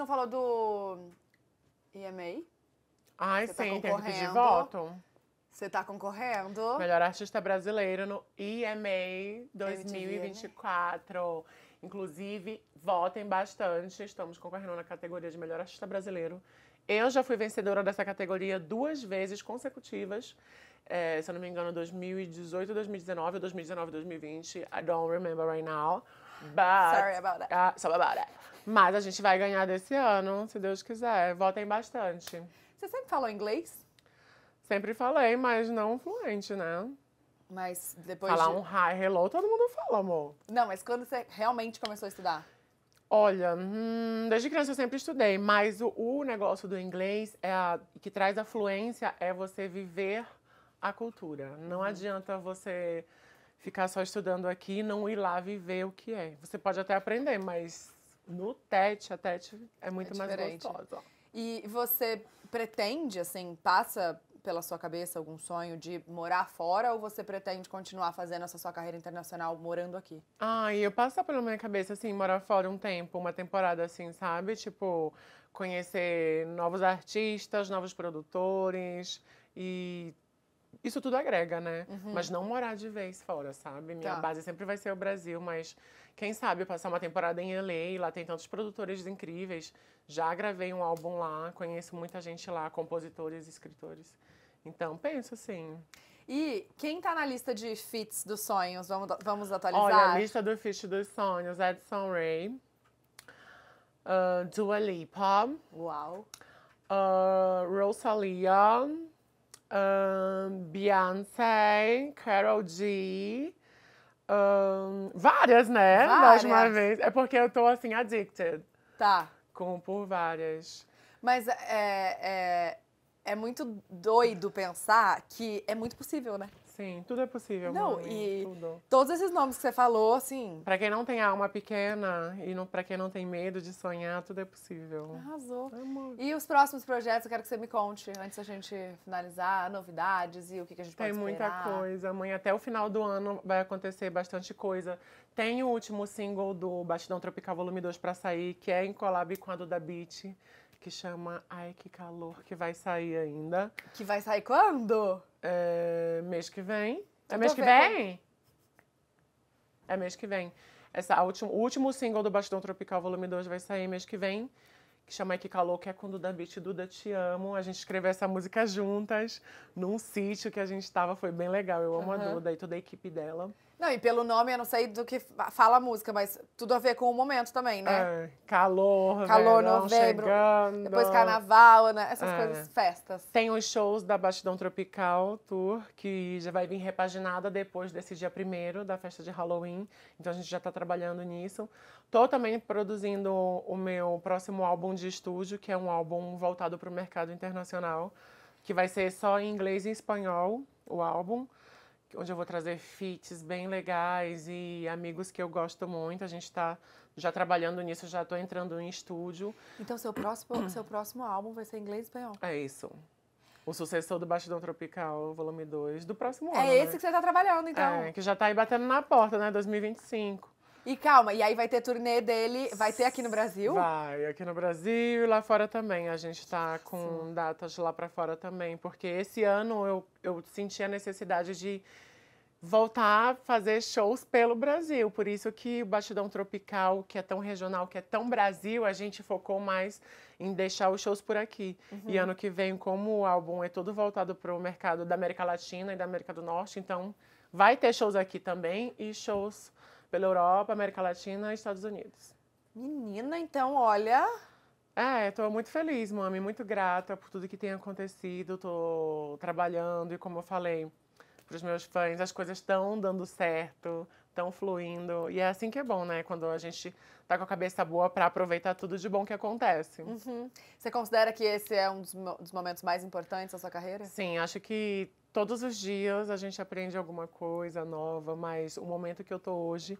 não falou do EMA? Ai, Você tá sim, tá tem que pedir voto. Você tá concorrendo? Melhor artista brasileiro no EMA 2024. Né? Inclusive, votem bastante. Estamos concorrendo na categoria de melhor artista brasileiro. Eu já fui vencedora dessa categoria duas vezes consecutivas. É, se eu não me engano, 2018, 2019 ou 2019, 2020. I don't remember right now. But, Sorry about that. Uh, sorry about that. Mas a gente vai ganhar desse ano, se Deus quiser. Votem bastante. Você sempre falou inglês? Sempre falei, mas não fluente, né? Mas depois. Falar de... um hi, hello, todo mundo fala, amor. Não, mas quando você realmente começou a estudar? Olha, hum, desde criança eu sempre estudei, mas o, o negócio do inglês é a, que traz a fluência é você viver a cultura. Não uhum. adianta você ficar só estudando aqui e não ir lá viver o que é. Você pode até aprender, mas no tete a tete é muito é mais gostoso. E você pretende, assim, passa pela sua cabeça algum sonho de morar fora ou você pretende continuar fazendo essa sua carreira internacional morando aqui? Ah, eu passo pela minha cabeça, assim, morar fora um tempo, uma temporada, assim, sabe? Tipo, conhecer novos artistas, novos produtores e isso tudo agrega, né? Uhum. Mas não morar de vez fora, sabe? Minha tá. base sempre vai ser o Brasil, mas quem sabe passar uma temporada em LA, lá tem tantos produtores incríveis. Já gravei um álbum lá, conheço muita gente lá, compositores, escritores. Então, penso assim. E quem tá na lista de fits dos sonhos? Vamos, vamos atualizar? Olha, a lista do fit dos sonhos, Edson Ray, uh, Dua Lipa, Uau. Uh, Rosalia, um, Beyoncé, Carol G. Um, várias, né? Várias. Mais uma vez. É porque eu tô assim, addicted. Tá. Com por várias. Mas é, é, é muito doido pensar que é muito possível, né? Sim, tudo é possível. Não, mãe, e tudo. todos esses nomes que você falou, assim. Para quem não tem alma pequena e não, para quem não tem medo de sonhar, tudo é possível. Arrasou. Amor. E os próximos projetos, eu quero que você me conte antes da gente finalizar, novidades e o que, que a gente tem pode Tem muita coisa, Amanhã, Até o final do ano vai acontecer bastante coisa. Tem o último single do Bastidão Tropical Volume 2 para sair, que é em collab com a Duda Beat, que chama Ai Que Calor, que vai sair ainda. Que vai sair quando? Eh, mês que vem. É mês que vem? É mês que vem. Essa, última, o último single do Bastidão Tropical, volume 2, vai sair mês que vem. Que chama Que Calor, que é quando da Beat Duda Te Amo. A gente escreveu essa música juntas, num sítio que a gente estava. Foi bem legal. Eu amo uhum. a Duda e toda a equipe dela. Não, e pelo nome eu não sei do que fala a música, mas tudo a ver com o momento também, né? É, calor, calor, verão, novembro, chegando. depois carnaval, né? Essas é. coisas, festas. Tem os shows da Bastidão Tropical Tour, que já vai vir repaginada depois desse dia primeiro da festa de Halloween. Então a gente já está trabalhando nisso. Tô também produzindo o meu próximo álbum de estúdio, que é um álbum voltado para o mercado internacional, que vai ser só em inglês e espanhol, o álbum onde eu vou trazer fits bem legais e amigos que eu gosto muito. A gente está já trabalhando nisso, já estou entrando em estúdio. Então, seu próximo, seu próximo álbum vai ser em inglês e espanhol? É isso. O sucessor do Bastidão Tropical, volume 2, do próximo é ano. É esse né? que você está trabalhando, então. É, que já está aí batendo na porta, né? 2025. E calma, e aí vai ter turnê dele, vai ter aqui no Brasil? Vai, aqui no Brasil e lá fora também. A gente tá com Sim. datas lá para fora também, porque esse ano eu, eu senti a necessidade de voltar a fazer shows pelo Brasil. Por isso que o Batidão Tropical, que é tão regional, que é tão Brasil, a gente focou mais em deixar os shows por aqui. Uhum. E ano que vem, como o álbum é todo voltado para o mercado da América Latina e da América do Norte, então vai ter shows aqui também e shows pela Europa, América Latina e Estados Unidos. Menina, então, olha. É, estou muito feliz, mami, muito grata por tudo que tem acontecido. Estou trabalhando e, como eu falei para os meus fãs, as coisas estão dando certo, estão fluindo. E é assim que é bom, né? Quando a gente tá com a cabeça boa para aproveitar tudo de bom que acontece. Uhum. Você considera que esse é um dos momentos mais importantes da sua carreira? Sim, acho que todos os dias a gente aprende alguma coisa nova, mas o momento que eu tô hoje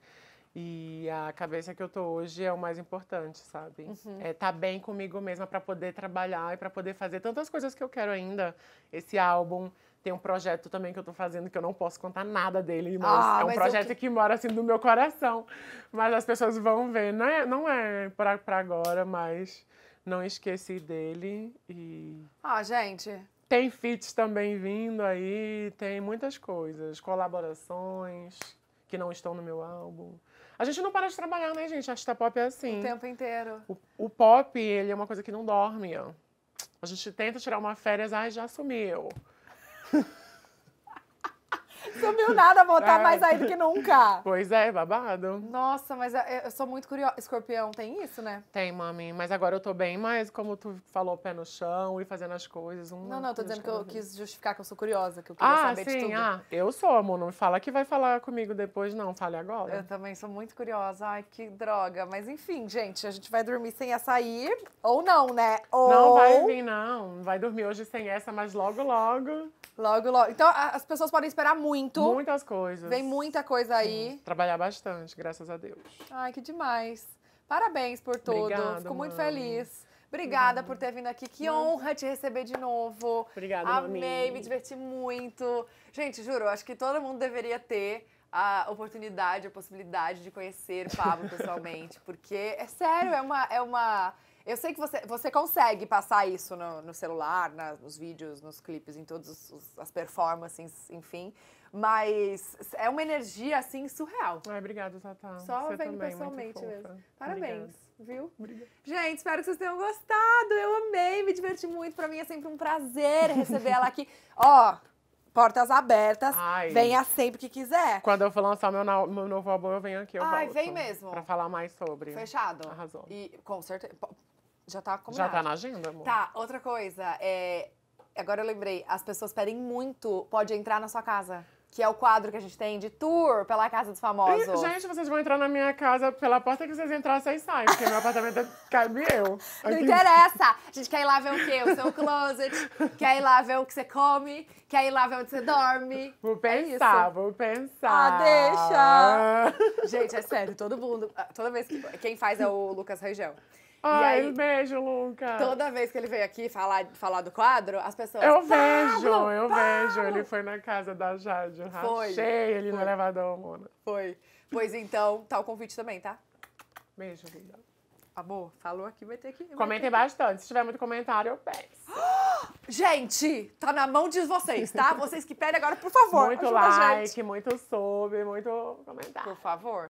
e a cabeça que eu tô hoje é o mais importante, sabe? Uhum. É tá bem comigo mesma para poder trabalhar e para poder fazer tantas coisas que eu quero ainda. Esse álbum tem um projeto também que eu tô fazendo que eu não posso contar nada dele, mas ah, é um mas projeto que mora assim no meu coração. Mas as pessoas vão ver, não é, não é para agora, mas não esqueci dele e Ah, gente, tem feats também vindo aí, tem muitas coisas, colaborações que não estão no meu álbum. A gente não para de trabalhar, né, gente? A artista tá pop é assim. O tempo inteiro. O, o pop, ele é uma coisa que não dorme. Ó. A gente tenta tirar uma férias, ai, já sumiu. Sumiu nada, voltar é. mais aí do que nunca. Pois é, babado. Nossa, mas eu, é, eu sou muito curiosa. Escorpião tem isso, né? Tem, mami. Mas agora eu tô bem mais, como tu falou, pé no chão e fazendo as coisas. Um, não, não, tô dizendo que eu quis justificar que eu sou curiosa, que eu queria ah, saber sim, de tudo. Ah, eu sou, amor. Não fala que vai falar comigo depois, não. Fale agora. Eu também sou muito curiosa. Ai, que droga. Mas enfim, gente, a gente vai dormir sem açaí ou não, né? Ou... Não vai vir, não. Vai dormir hoje sem essa, mas logo, logo. Logo, logo. Então, as pessoas podem esperar muito muito. Muitas coisas. Vem muita coisa aí. Sim, trabalhar bastante, graças a Deus. Ai, que demais. Parabéns por tudo. Obrigada, Fico mãe. muito feliz. Obrigada hum. por ter vindo aqui. Que honra te receber de novo. Obrigada, Amei, me diverti muito. Gente, juro, acho que todo mundo deveria ter a oportunidade, a possibilidade de conhecer o Pablo pessoalmente, porque é sério, é uma é uma eu sei que você, você consegue passar isso no, no celular, na, nos vídeos, nos clipes, em todas as performances, enfim. Mas é uma energia, assim, surreal. Ai, obrigada, Tatá. Só você vendo também, pessoalmente mesmo. Parabéns, obrigada. viu? Obrigada. Gente, espero que vocês tenham gostado. Eu amei, me diverti muito. Pra mim é sempre um prazer receber ela aqui. Ó, portas abertas. Ai. Venha sempre que quiser. Quando eu for lançar meu, meu novo álbum, eu venho aqui, eu Ai, volto. vem mesmo. Pra falar mais sobre. Fechado. Arrasou. E, com certeza. Tá Já tá combinado. Já tá na agenda, amor? Tá, outra coisa. É... Agora eu lembrei, as pessoas pedem muito, pode entrar na sua casa. Que é o quadro que a gente tem de tour pela casa dos famosos. E, gente, vocês vão entrar na minha casa pela porta que vocês entraram, vocês saem, porque meu apartamento é, cabe eu. Aqui. Não interessa! A gente quer ir lá ver o quê? O seu closet, quer ir lá ver o que você come, quer ir lá ver onde você dorme. Vou é pensar, é vou pensar. Ah, deixa! gente, é sério, todo mundo. Toda vez que. Quem faz é o Lucas Rangel. Ai, aí, beijo, Luca. Toda vez que ele veio aqui falar, falar do quadro, as pessoas. Eu vejo, eu Pablo! vejo. Ele foi na casa da Jade. Achei ele foi. no elevador, Mona. Foi. Pois então, tá o convite também, tá? Beijo, linda. Amor, falou aqui, vai ter que. Comentem bastante. Se tiver muito comentário, eu peço. Gente, tá na mão de vocês, tá? Vocês que pedem agora, por favor. Muito like, muito sub, muito comentário. Por favor.